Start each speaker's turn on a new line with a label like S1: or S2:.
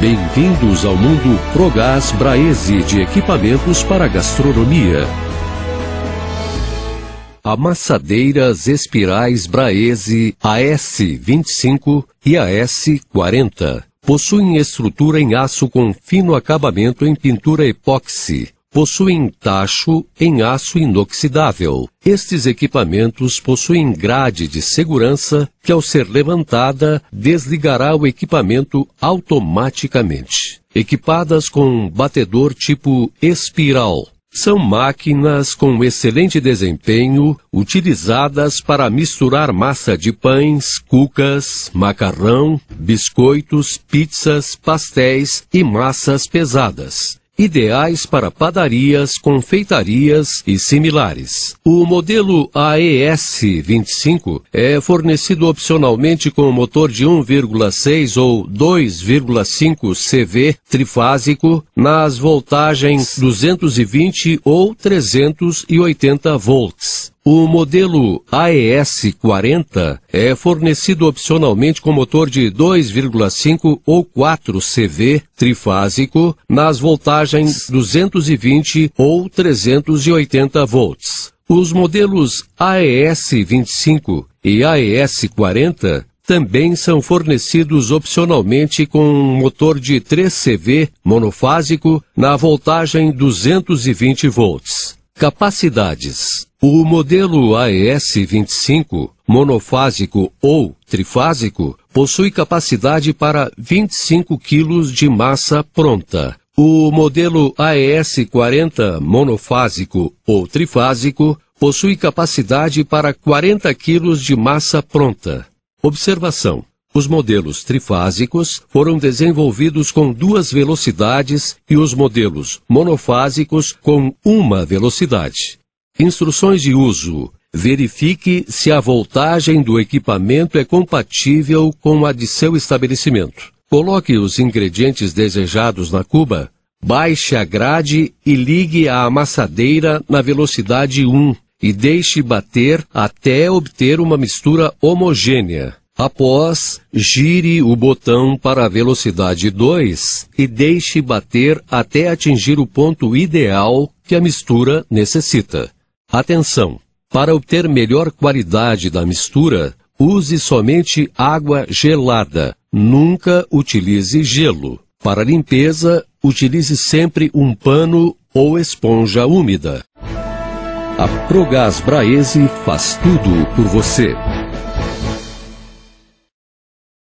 S1: Bem-vindos ao mundo Progás Braese de equipamentos para gastronomia. Amassadeiras espirais Braese AS25 e AS40 possuem estrutura em aço com fino acabamento em pintura epóxi, possuem tacho em aço inoxidável. Estes equipamentos possuem grade de segurança que, ao ser levantada, desligará o equipamento automaticamente. Equipadas com um batedor tipo espiral. São máquinas com excelente desempenho, utilizadas para misturar massa de pães, cucas, macarrão, biscoitos, pizzas, pastéis e massas pesadas ideais para padarias, confeitarias e similares. O modelo AES-25 é fornecido opcionalmente com motor de 1,6 ou 2,5 CV trifásico nas voltagens 220 ou 380 volts. O modelo AES-40 é fornecido opcionalmente com motor de 2,5 ou 4 CV trifásico nas voltagens 220 ou 380 volts. Os modelos AES-25 e AES-40 também são fornecidos opcionalmente com um motor de 3 CV monofásico na voltagem 220 volts. Capacidades. O modelo AES-25, monofásico ou trifásico, possui capacidade para 25 kg de massa pronta. O modelo AES-40, monofásico ou trifásico, possui capacidade para 40 kg de massa pronta. Observação. Os modelos trifásicos foram desenvolvidos com duas velocidades e os modelos monofásicos com uma velocidade. Instruções de uso. Verifique se a voltagem do equipamento é compatível com a de seu estabelecimento. Coloque os ingredientes desejados na cuba, baixe a grade e ligue a amassadeira na velocidade 1 e deixe bater até obter uma mistura homogênea. Após, gire o botão para a velocidade 2 e deixe bater até atingir o ponto ideal que a mistura necessita. Atenção! Para obter melhor qualidade da mistura, use somente água gelada. Nunca utilize gelo. Para limpeza, utilize sempre um pano ou esponja úmida. A Progás Braese faz tudo por você.